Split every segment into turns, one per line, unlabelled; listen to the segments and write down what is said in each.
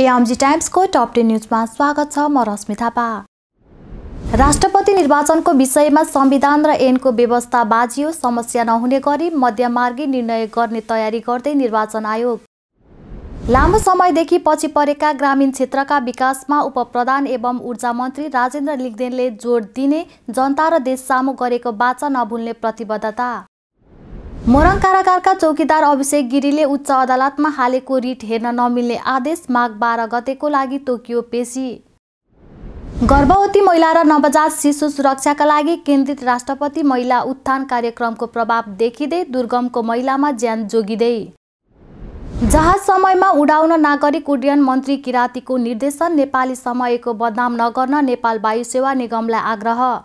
एआमजी टाइम्सको top ten न्युजमा स्वागत छ म रश्मि थापा राष्ट्रपति निर्वाचनको विषयमा संविधान र एनको व्यवस्था बाजियो समस्या नहुने गरी मध्यमार्गी निर्णय गर्ने तयारी गर्दै निर्वाचन आयोग लामो समयदेखि पछि परेका ग्रामीण क्षेत्रका विकासमा उपप्रधान एवं ऊर्जा मन्त्री राजेन्द्र लिग्देनले जोड दिने जनता र देश सामु गरेको बाचा नभुल्ने प्रतिबद्धता मोरङ कारागारका चौकीदार अभिषेक गिरीले उच्च अदालतमा हालेको रिट हेर्न नमिल्ने आदेश माघ बाह्र गतेको लागि तोकियो पेशी गर्भवती महिला र नवजात शिशु सुरक्षाका लागि केन्द्रित राष्ट्रपति महिला उत्थान कार्यक्रमको प्रभाव देखिँदै दे, दुर्गमको महिलामा ज्यान जोगिँदै जहाज समयमा उडाउन नागरिक उड्डयन मन्त्री किरातीको निर्देशन नेपाली समयको बदनाम नगर्न नेपाल वायुसेवा निगमलाई आग्रह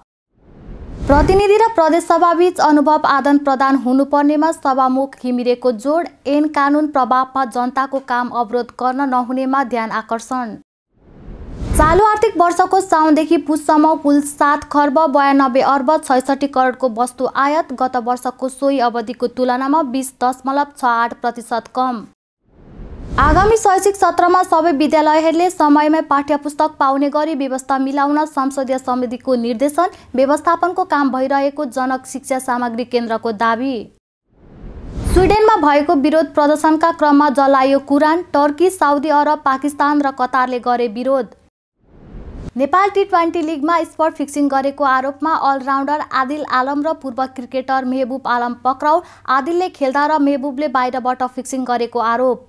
प्रतिनिधि र प्रदेश प्रदेशसभाबीच अनुभव आदान प्रदान हुनुपर्नेमा सभामुख घिमिरेको जोड एन कानुन प्रभावमा जनताको काम अवरोध गर्न नहुनेमा ध्यान आकर्षण चालु आर्थिक वर्षको साउनदेखि पुससम्म कुल सात खर्ब बयानब्बे अर्ब छैसठी करोडको वस्तु आयात गत वर्षको सोही अवधिको तुलनामा बिस दशमलव छ आठ प्रतिशत कम आगामी शैक्षिक सत्रमा सबै विद्यालयहरूले समयमै पाठ्य पुस्तक पाउने गरी व्यवस्था मिलाउन संसदीय समितिको निर्देशन व्यवस्थापनको काम भइरहेको जनक शिक्षा सामग्री केन्द्रको दावी स्विडेनमा भएको विरोध प्रदर्शनका क्रममा जलायो कुरान टर्की साउदी अरब पाकिस्तान र कतारले गरे विरोध नेपाल टी ट्वेन्टी लिगमा स्पट फिक्सिङ गरेको आरोपमा अलराउन्डर आदिल आलम र पूर्व क्रिकेटर मेहबुब आलम पक्राउ आदिलले खेल्दा र मेहबुबले बाहिरबाट फिक्सिङ गरेको आरोप